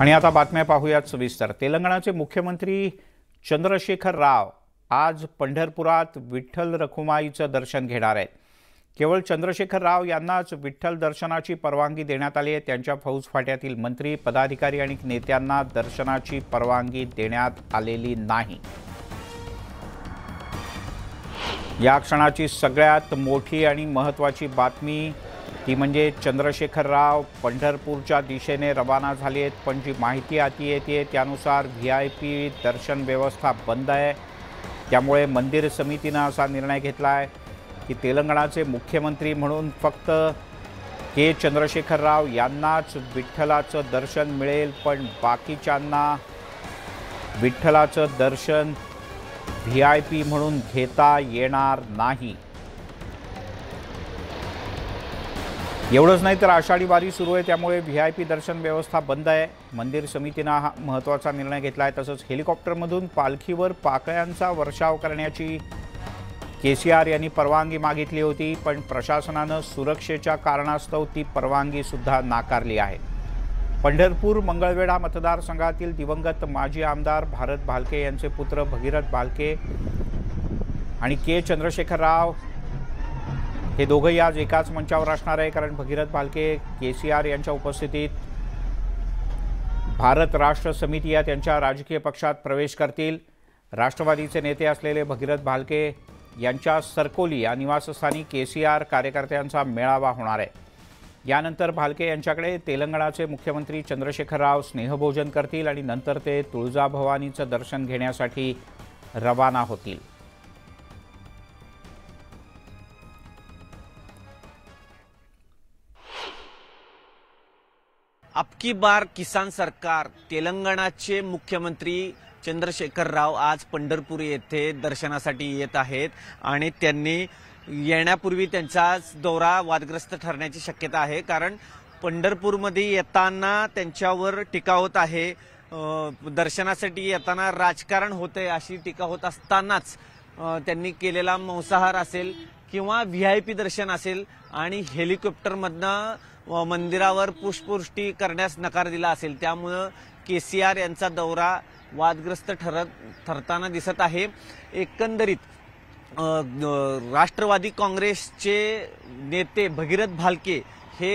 आणि आता बातम्या पाहूयात सविस्तर तेलंगणाचे मुख्यमंत्री चंद्रशेखर राव आज पंढरपुरात विठ्ठल रखुमाईचं दर्शन घेणार आहेत केवळ चंद्रशेखर राव यांनाच विठ्ठल दर्शनाची परवानगी देण्यात आली आहे त्यांच्या फौज फाट्यातील मंत्री पदाधिकारी आणि नेत्यांना दर्शनाची परवानगी देण्यात आलेली नाही या क्षणाची सगळ्यात मोठी आणि महत्त्वाची बातमी ती म्हणजे चंद्रशेखर राव पंढरपूरच्या दिशेने रवाना झाली आहेत पण जी माहिती आती येते त्यानुसार व्ही आय पी दर्शन व्यवस्था बंद आहे त्यामुळे मंदिर समितीनं असा निर्णय घेतला आहे की तेलंगणाचे मुख्यमंत्री म्हणून फक्त के चंद्रशेखर राव यांनाच विठ्ठलाचं दर्शन मिळेल पण बाकीच्यांना विठ्ठलाचं दर्शन व्ही आय पी म्हणून घेता येणार नाही एवढंच नाही तर आषाढी वारी सुरू आहे त्यामुळे व्ही आय पी दर्शन व्यवस्था बंद आहे मंदिर समितीनं हा महत्त्वाचा निर्णय घेतला आहे तसंच हेलिकॉप्टरमधून पालखीवर पाकळ्यांचा वर्षाव करण्याची के सी आर यांनी परवानगी मागितली होती पण प्रशासनानं सुरक्षेच्या कारणास्तव ती परवानगीसुद्धा नाकारली आहे पंढरपूर मंगळवेढा मतदारसंघातील दिवंगत माजी आमदार भारत भालके यांचे पुत्र भगीरथ भालके आणि के चंद्रशेखर राव हे दोघंही आज एकाच मंचावर असणार आहे कारण Bhagirath Bhalke K C R यांच्या उपस्थितीत भारत राष्ट्र समिती या त्यांच्या राजकीय पक्षात प्रवेश करतील राष्ट्रवादीचे नेते असलेले भगीरथ भालके यांच्या सरकोली या निवासस्थानी के सी आर कार्यकर्त्यांचा मेळावा होणार आहे यानंतर भालके यांच्याकडे तेलंगणाचे मुख्यमंत्री चंद्रशेखर राव स्नेहभोजन करतील आणि नंतर ते तुळजाभवानीचं दर्शन घेण्यासाठी रवाना होतील आपकी बार किसान सरकार तेलंगणाचे मुख्यमंत्री चंद्रशेखर राव आज पंढरपूर येथे दर्शनासाठी येत आहेत आणि त्यांनी येण्यापूर्वी त्यांचा दौरा वादग्रस्त ठरण्याची शक्यता आहे कारण पंढरपूरमध्ये येताना त्यांच्यावर टीका होत आहे दर्शनासाठी येताना राजकारण होते अशी टीका होत असतानाच त्यांनी केलेला मांसाहार असेल किंवा व्ही आय पी दर्शन असेल आणि हेलिकॉप्टरमधनं मंदिरावर पुष्पवृष्टी करण्यास नकार दिला असेल त्यामुळं के सी आर यांचा दौरा वादग्रस्त ठरत ठरताना दिसत आहे एकंदरीत राष्ट्रवादी काँग्रेसचे नेते भगीरथ भालके हे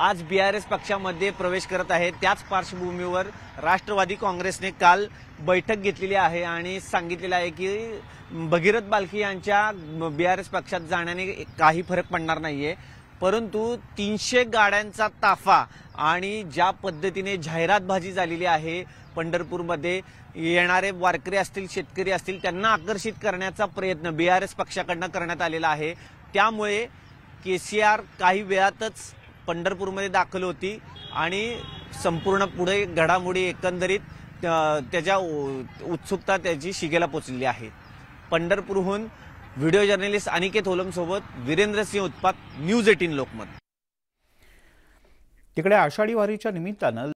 आज बी आर एस पक्षामध्ये प्रवेश करत आहे त्याच पार्श्वभूमीवर राष्ट्रवादी काँग्रेसने काल बैठक घेतलेली आहे आणि सांगितलेलं आहे की भगीरथ बालकी यांच्या बी आर एस पक्षात जाण्याने काही फरक पडणार नाहीये परंतु तीनशे गाड्यांचा ताफा आणि ज्या पद्धतीने जाहिरातबाजी झालेली आहे पंढरपूरमध्ये येणारे वारकरी असतील शेतकरी असतील त्यांना आकर्षित करण्याचा प्रयत्न बी आर एस पक्षाकडनं करण्यात आलेला आहे त्यामुळे के सी आर काही वेळातच पंढरपूरमध्ये दाखल होती आणि संपूर्ण पुढे घडामोडी एकंदरीत त्याच्या उत्सुकता त्याची शिगेला पोचलेली आहे पंढरपूरहून व्हिडिओ जर्नलिस्ट अनिकेत होलमसोबत वीरेंद्र सिंह उत्पात न्यूज एटीन लोकमत तिकडे आषाढी वारीच्या निमित्तानं